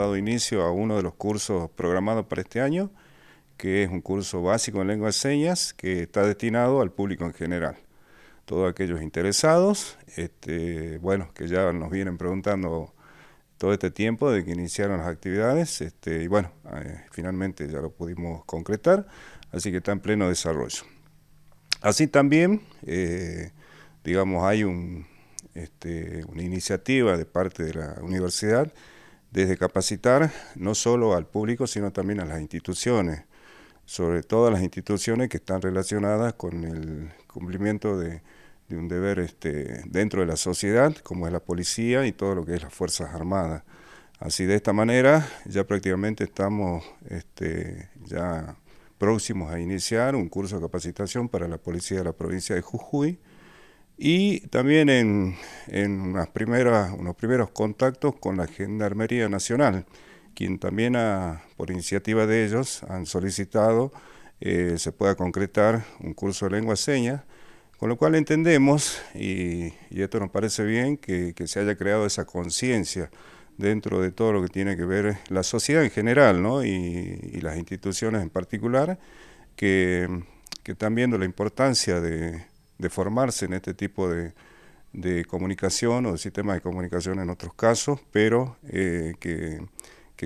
dado inicio a uno de los cursos programados para este año, que es un curso básico en lengua de señas que está destinado al público en general. Todos aquellos interesados, este, bueno, que ya nos vienen preguntando todo este tiempo de que iniciaron las actividades, este, y bueno, eh, finalmente ya lo pudimos concretar, así que está en pleno desarrollo. Así también, eh, digamos, hay este, una iniciativa de parte de la universidad desde capacitar no solo al público, sino también a las instituciones, sobre todo a las instituciones que están relacionadas con el cumplimiento de, un deber este, dentro de la sociedad, como es la policía y todo lo que es las Fuerzas Armadas. Así de esta manera ya prácticamente estamos este, ya próximos a iniciar un curso de capacitación para la policía de la provincia de Jujuy, y también en, en unas primeras, unos primeros contactos con la Gendarmería Nacional, quien también por iniciativa de ellos han solicitado eh, se pueda concretar un curso de lengua seña, con lo cual entendemos, y, y esto nos parece bien, que, que se haya creado esa conciencia dentro de todo lo que tiene que ver la sociedad en general ¿no? y, y las instituciones en particular, que, que están viendo la importancia de, de formarse en este tipo de, comunicación o de sistemas de comunicación en otros casos, pero eh, que,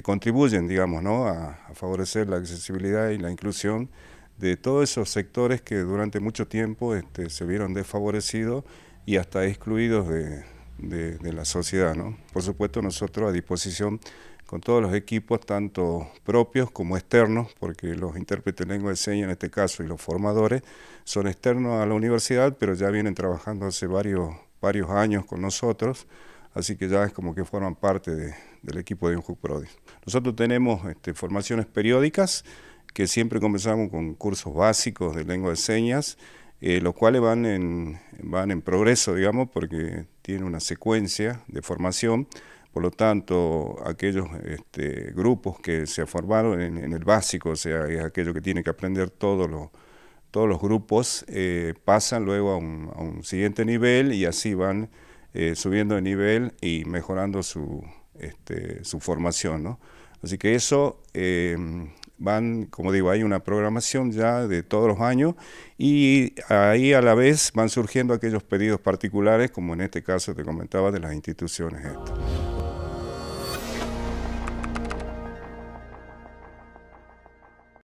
contribuyen, digamos, ¿no? a, favorecer la accesibilidad y la inclusión de todos esos sectores que durante mucho tiempo este, se vieron desfavorecidos y hasta excluidos de, de, la sociedad. ¿no? Por supuesto, nosotros a disposición con todos los equipos, tanto propios como externos, porque los intérpretes de lengua de señas en este caso y los formadores son externos a la universidad, pero ya vienen trabajando hace varios, varios años con nosotros, así que ya es como que forman parte del equipo de Unjuc Prodi. Nosotros tenemos este, formaciones periódicas que siempre comenzamos con cursos básicos de lengua de señas, eh, los cuales van en, van en progreso, digamos, porque tiene una secuencia de formación, por lo tanto, aquellos este, grupos que se formaron en, el básico, o sea, es aquello que tiene que aprender todos los, todos los grupos, eh, pasan luego a un, siguiente nivel y así van eh, subiendo de nivel y mejorando su, este, su formación. Así que eso eh, van, como digo, hay una programación ya de todos los años y ahí a la vez van surgiendo aquellos pedidos particulares, como en este caso te comentaba, de las instituciones